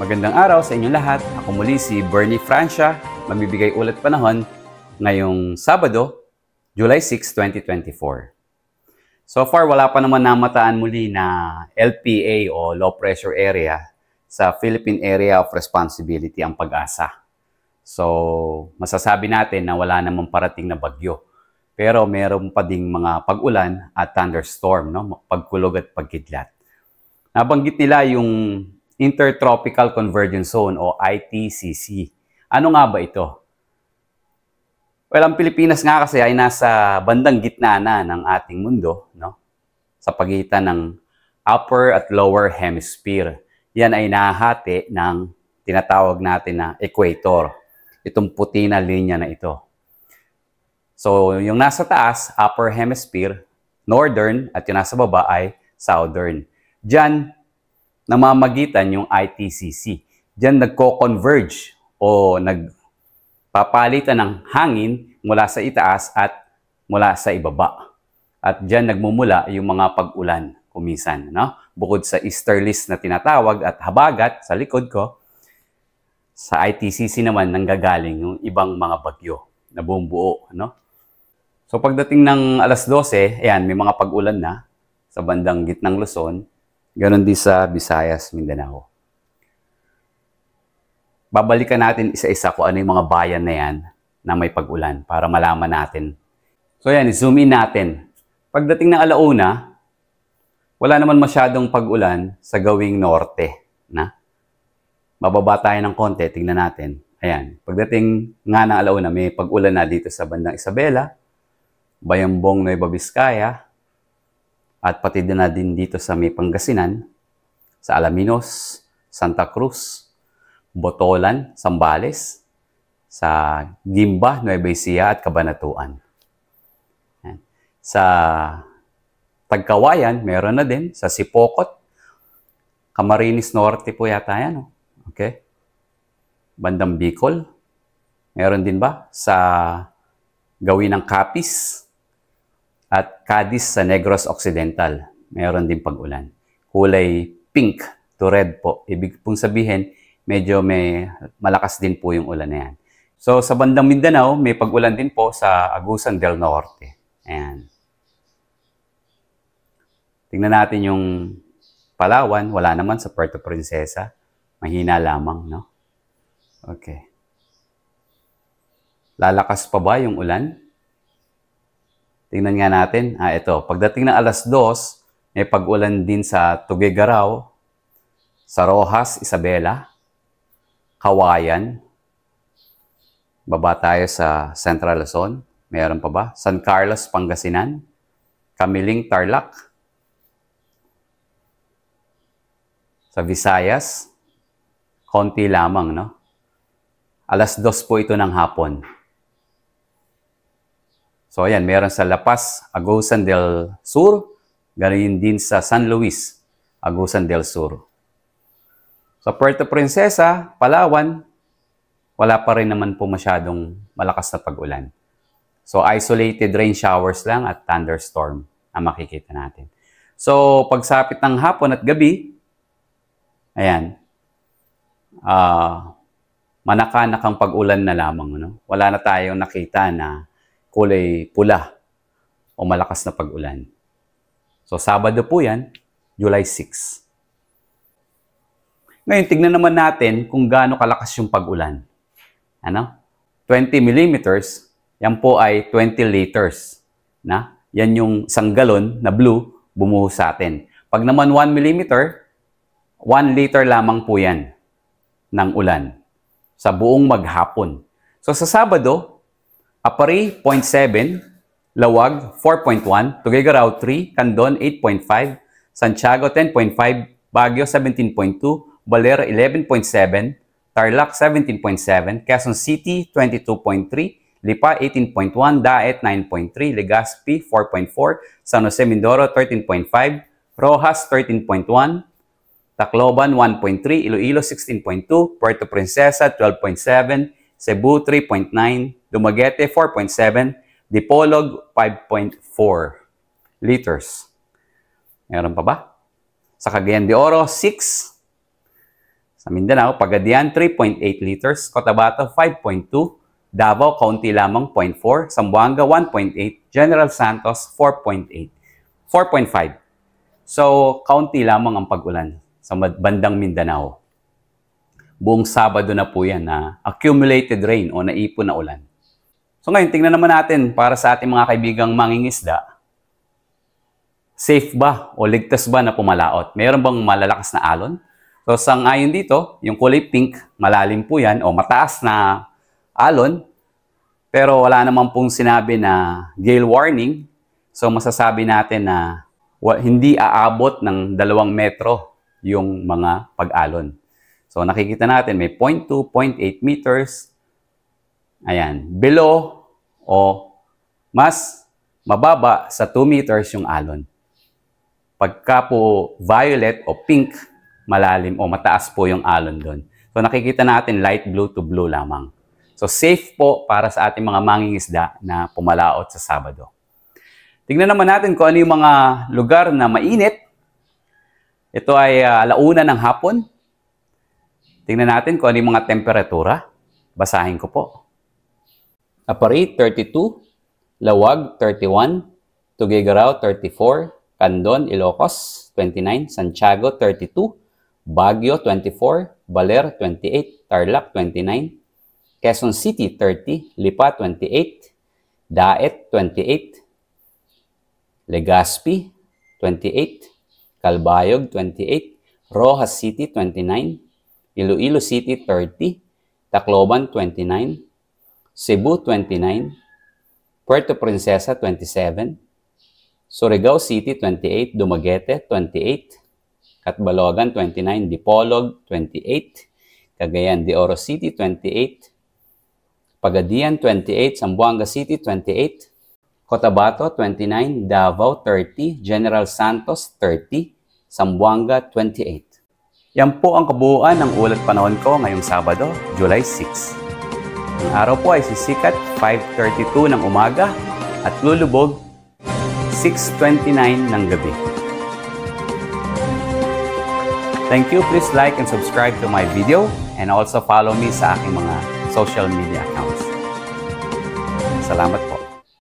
Magandang araw sa inyong lahat. Ako muli si Bernie Francia, magbibigay ulit panahon ngayong Sabado, July 6, 2024. So far, wala pa naman namataan muli na LPA o Low Pressure Area sa Philippine Area of Responsibility ang pag-asa. So, masasabi natin na wala namang parating na bagyo. Pero meron pa ding mga pag-ulan at thunderstorm, no? pagkulog at pagkidlat. Nabanggit nila yung Intertropical Convergence Zone o ITCC. Ano nga ba ito? Well, ang Pilipinas nga kasi ay nasa bandang gitna na ng ating mundo, no? Sa pagitan ng upper at lower hemisphere. Yan ay nahati ng tinatawag natin na equator. Itong puti na linya na ito. So, yung nasa taas, upper hemisphere, northern, at yung nasa baba ay southern. Diyan, namamagitan yung ITCC. Diyan nagko-converge o nagpapalitan ng hangin mula sa itaas at mula sa ibaba. At diyan nagmumula yung mga pag-ulan kumisan. No? Bukod sa easterlies na tinatawag at habagat sa likod ko, sa ITCC naman nanggagaling yung ibang mga bagyo na buong buo. No? So pagdating ng alas 12, ayan, may mga pag-ulan na sa bandang gitnang Luzon. Ganon din sa Visayas, Mindanao. Babalikan natin isa-isa kung ano yung mga bayan na yan na may pag-ulan para malaman natin. So yan, zoom in natin. Pagdating ng alauna, wala naman masyadong pag-ulan sa gawing norte. Na? Mababa tayo ng konti, tingnan natin. Ayan, pagdating nga ng alauna, may pag-ulan na dito sa bandang Isabela, Bayambong, Nueva Vizcaya, at pati na din dito sa may Pangasinan, sa Alaminos, Santa Cruz, Botolan, Sambales, sa Gimba, Nueva Ecija at Kabanatuan. Sa Tagkawayan, meron na din. Sa Sipokot, Camarines Norte po yata yan. Oh. Okay? Bandang Bicol, meron din ba? Sa Gawin ng Kapis, at Cadiz sa Negros Occidental. Mayroon din pag-ulan. Kulay pink to red po. Ibig pong sabihin, medyo may malakas din po yung ulan na yan. So sa bandang Mindanao, may pag-ulan din po sa Agusan del Norte. Ayan. Tingnan natin yung Palawan, wala naman sa Puerto Princesa. Mahina lamang, no? Okay. Lalakas pa ba yung ulan? Tingnan nga natin. Ah, ito. Pagdating ng alas 2, may pag-ulan din sa Tugigaraw, sa Rojas, Isabela, Kawayan. Baba tayo sa Central Luzon. Meron pa ba? San Carlos, Pangasinan, Kamiling, Tarlac. Sa Visayas, konti lamang, no? Alas dos po ito ng hapon. So ayan, meron sa La Paz, Agosan del Sur, ganin din sa San Luis, Agusan del Sur. Sa Puerto Princesa, Palawan, wala pa rin naman po masyadong malakas na pag-ulan. So isolated rain showers lang at thunderstorm ang makikita natin. So pagsapit ng hapon at gabi, ayan, uh, manakanakang pag-ulan na lamang. No? Wala na tayong nakita na kulay pula o malakas na pag-ulan. So, Sabado po yan, July 6. Ngayon, tignan naman natin kung gaano kalakas yung pag-ulan. Ano? 20 millimeters, yan po ay 20 liters. Na? Yan yung isang galon na blue bumuhos sa atin. Pag naman 1 millimeter, 1 liter lamang po yan ng ulan sa buong maghapon. So sa Sabado, Apari 0.7, Lawag 4.1, Tuguegarao 3, Candon 8.5, Santiago 10.5, Baguio 17.2, Valera 11.7, Tarlac 17.7, Quezon City 22.3, Lipa 18.1, Daet 9.3, Legazpi 4.4, San Jose Mindoro 13.5, Rojas 13.1, Tacloban 1.3, Iloilo 16.2, Puerto Princesa 12.7, Cebu 3.9, Dumaguete 4.7, Dipolog 5.4 liters. Meron pa ba? Sa Cagayan de Oro 6, sa Mindanao, Pagadian 3.8 liters, Cotabato 5.2, Davao County lamang 0.4, Sambuanga 1.8, General Santos 4.8, 4.5. So, county lamang ang pag-ulan sa bandang Mindanao buong Sabado na po yan na accumulated rain o naipon na ulan. So ngayon, tingnan naman natin para sa ating mga kaibigang mangingisda, safe ba o ligtas ba na pumalaot? Meron bang malalakas na alon? So sangayon dito, yung kulay pink, malalim po yan o mataas na alon, pero wala naman pong sinabi na gale warning. So masasabi natin na hindi aabot ng dalawang metro yung mga pag-alon. So nakikita natin may 0.2, 0.8 meters. Ayan, below o mas mababa sa 2 meters yung alon. Pagka po violet o pink, malalim o mataas po yung alon doon. So nakikita natin light blue to blue lamang. So safe po para sa ating mga mangingisda na pumalaot sa Sabado. Tingnan naman natin kung ano yung mga lugar na mainit. Ito ay uh, ah, launa ng hapon. Tingnan natin kung ano yung mga temperatura. Basahin ko po. Apari 32, Lawag 31, Tuguegarao 34, Candon, Ilocos 29, Santiago 32, Baguio 24, Baler 28, Tarlac 29, Quezon City 30, Lipa 28, Daet 28, Legazpi 28, Calbayog 28, Rojas City 29, Iloilo City 30, Tacloban 29, Cebu 29, Puerto Princesa 27, Surigao City 28, Dumaguete 28, Katbalogan 29, Dipolog 28, Cagayan de Oro City 28, Pagadian 28, Zamboanga City 28, Cotabato 29, Davao 30, General Santos 30, Zamboanga 28. Yan po ang kabuuan ng ulat panahon ko ngayong Sabado, July 6. Ang araw po ay sisikat 5.32 ng umaga at lulubog 6.29 ng gabi. Thank you. Please like and subscribe to my video and also follow me sa aking mga social media accounts. Salamat